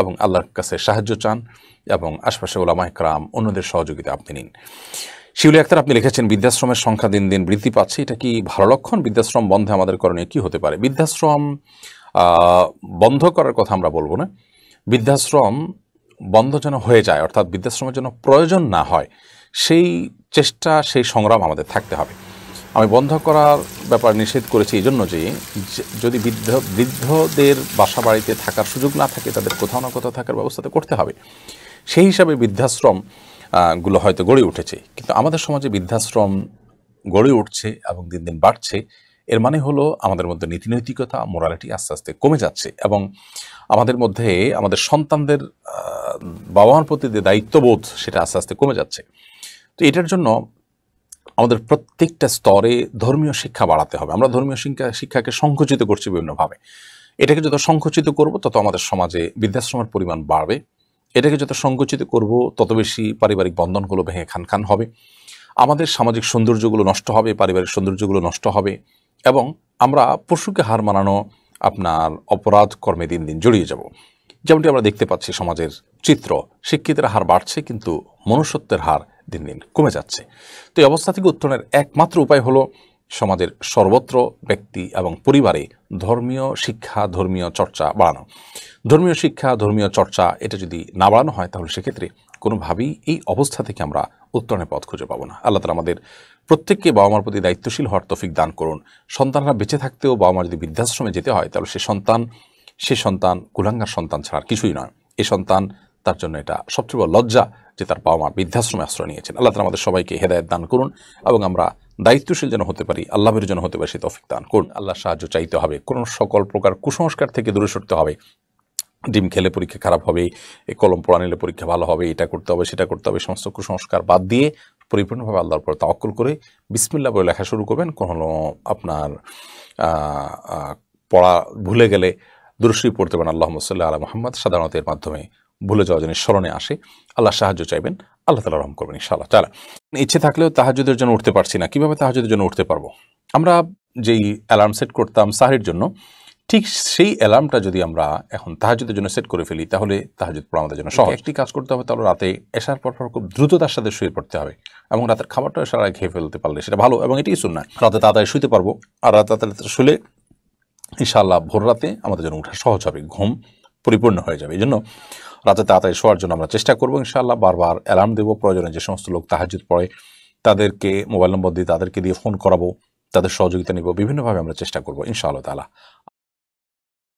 এবং আল্লাহর কাছে সাহায্য চান এবং আশপাশে ওলামা ক্রাম অন্যদের সহযোগিতা আপনি নিন শিউলি আক্তার আপনি লিখেছেন বৃদ্ধাশ্রমের সংখ্যা দিন দিন বৃদ্ধি পাচ্ছে এটা কি ভালো লক্ষণ বৃদ্ধাশ্রম বন্ধে আমাদের করণীয় কি হতে পারে বৃদ্ধাশ্রম বন্ধ করার কথা আমরা বলবো না বৃদ্ধাশ্রম বন্ধ যেন হয়ে যায় অর্থাৎ বৃদ্ধাশ্রমের জন্য প্রয়োজন না হয় সেই চেষ্টা সেই সংগ্রাম আমাদের থাকতে হবে আমি বন্ধ করার ব্যাপার নিষেধ করেছি এই জন্য যে যদি বৃদ্ধ বৃদ্ধদের বাসা বাড়িতে থাকার সুযোগ না থাকে তাদের কোথাও না কোথাও থাকার ব্যবস্থাতে করতে হবে সেই হিসাবে বৃদ্ধাশ্রম গুলো হয়তো গড়ে উঠেছে কিন্তু আমাদের সমাজে বৃদ্ধাশ্রম গড়ে উঠছে এবং দিন দিন বাড়ছে এর মানে হলো আমাদের মধ্যে নীতিনৈতিকতা মোরালিটি আস্তে আস্তে কমে যাচ্ছে এবং আমাদের মধ্যে আমাদের সন্তানদের বাবা মার প্রতি যে দায়িত্ববোধ সেটা আস্তে আস্তে কমে যাচ্ছে তো এটার জন্য আমাদের প্রত্যেকটা স্তরে ধর্মীয় শিক্ষা বাড়াতে হবে আমরা ধর্মীয় শিক্ষা শিক্ষাকে সংকুচিত করছি বিভিন্নভাবে এটাকে যত সংকুচিত করব তত আমাদের সমাজে বৃদ্ধাশ্রমের পরিমাণ বাড়বে এটাকে যত সংকুচিত করব তত বেশি পারিবারিক বন্ধনগুলো ভেঙে খান খান হবে আমাদের সামাজিক সৌন্দর্যগুলো নষ্ট হবে পারিবারিক সৌন্দর্যগুলো নষ্ট হবে এবং আমরা পশুকে হার মানানো আপনার অপরাধ কর্মে দিন দিন জড়িয়ে যাব যেমনটি আমরা দেখতে পাচ্ছি সমাজের চিত্র শিক্ষিতের হার বাড়ছে কিন্তু মনুষ্যত্বের হার দিন দিন কমে যাচ্ছে তো এই অবস্থা থেকে উত্তরণের একমাত্র উপায় হলো সমাজের সর্বত্র ব্যক্তি এবং পরিবারে ধর্মীয় শিক্ষা ধর্মীয় চর্চা বাড়ানো ধর্মীয় শিক্ষা ধর্মীয় চর্চা এটা যদি না বাড়ানো হয় তাহলে সেক্ষেত্রে কোনোভাবেই এই অবস্থা থেকে আমরা উত্তরণের পথ খুঁজে পাবো না আল্লাহ তালা আমাদের প্রত্যেককে বাবা মার প্রতি দায়িত্বশীল হওয়ার তফিক দান করুন সন্তানরা বেঁচে থাকতেও বাবা মা যদি বৃদ্ধাশ্রমে যেতে হয় তাহলে সে সন্তান সে সন্তান কুলাঙ্গার সন্তান ছাড়া কিছুই নয় এ সন্তান তার জন্য এটা সবচেয়ে বড় লজ্জা যে তার বাবা মা বৃদ্ধাশ্রমে আশ্রয় নিয়েছেন আল্লাহ তালা আমাদের সবাইকে হেদায়ত দান করুন এবং আমরা দায়িত্বশীল যেন হতে পারি আল্লাহের জন্য হতে পারি সে তফিক দান করুন আল্লাহ সাহায্য চাইতে হবে কোনো সকল প্রকার কুসংস্কার থেকে দূরে সরতে হবে ডিম খেলে পরীক্ষা খারাপ হবে কলম পড়া নিলে পরীক্ষা ভালো হবে এটা করতে হবে সেটা করতে হবে সমস্ত কুসংস্কার বাদ দিয়ে পরিপূর্ণভাবে আল্লাহর পর তাকল করে বিসমিল্লা বলে লেখা শুরু করবেন কোনো আপনার পড়া ভুলে গেলে দুরশ্রী পড়তে পারেন আল্লাহ মসল্লা আলা মোহাম্মদ সাধারণত এর মাধ্যমে ভুলে যাওয়া যেন স্মরণে আসে আল্লাহ সাহায্য চাইবেন আল্লাহ তালা রহম করবেন আল্লাহ তালা ইচ্ছে থাকলেও তাহাজুদের জন্য উঠতে পারছি না কীভাবে তাহাজুদের জন্য উঠতে পারবো আমরা যেই অ্যালার্ম সেট করতাম সাহের জন্য ঠিক সেই অ্যালার্মটা যদি আমরা এখন তাহাজুদের জন্য সেট করে ফেলি তাহলে তাহাজুদ পড়া আমাদের জন্য সহজ একটি কাজ করতে হবে তাহলে রাতে এসার পর পর খুব দ্রুততার সাথে শুয়ে পড়তে হবে এবং রাতের খাবারটা এসার আগে খেয়ে ফেলতে পারলে সেটা ভালো এবং এটি শুন না রাতে তাড়াতাড়ি শুতে পারবো আর রাতে তাড়াতাড়ি শুলে আল্লাহ ভোর রাতে আমাদের জন্য উঠা সহজ হবে ঘুম পরিপূর্ণ হয়ে যাবে এই জন্য রাতে তাড়াতাড়ি শোয়ার জন্য আমরা চেষ্টা করবো ইনশাল্লাহ বারবার অ্যালার্ম দেবো প্রয়োজনে যে সমস্ত লোক তাহাজুদ পড়ে তাদেরকে মোবাইল নম্বর দিয়ে তাদেরকে দিয়ে ফোন করাবো তাদের সহযোগিতা নিব বিভিন্নভাবে আমরা চেষ্টা করবো ইনশাআল্লাহ তালা